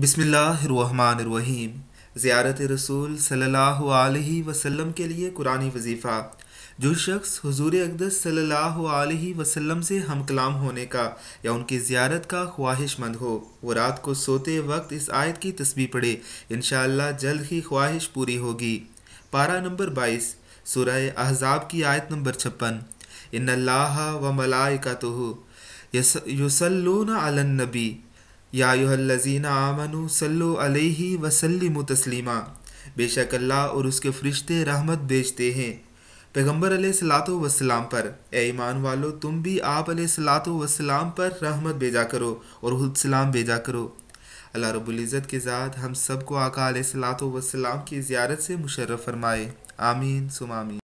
बिसमीम ज़्यारत रसूल सल्लल्लाहु अलैहि वसल्लम के लिए कुरानी वजीफ़ा जो शख्स हुजूर अकदस सल्लल्लाहु अलैहि वसल्लम से हम कलाम होने का या उनकी ज़्यारत का ख्वाहिशमंद हो वो रात को सोते वक्त इस आयत की तस्वीर पढ़े इन जल्द ही ख्वाहिश पूरी होगी पारा नंबर बाईस सुरह अहजाब की आयत नंबर छप्पन इन अल्लाह व मलाइका तो युसल्लून अलनबी याज़ीना आमनु सल्लु अलैहि वसल्लिम तस्लीमा बेशक अल्लाह और उसके फरिश्ते रहमत भेजते हैं पैगम्बर सलात वसलाम पर ए ईमान वालो तुम भी आप सलात वसलाम पर रहमत भेजा करो और खुद सलाम भेजा करो अल्लाह रबुल्ज़त के साथ हम सबको आका सलात वसलाम की ज़्यारत से मुशर्रफ़ फरमाए आमीन सुमामी